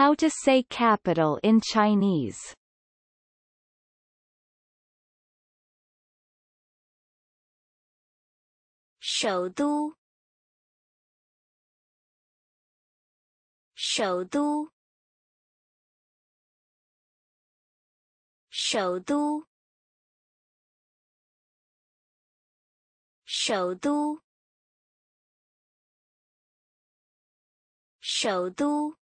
How to say capital in Chinese Shoudu Shoudu Shoudu Shoudu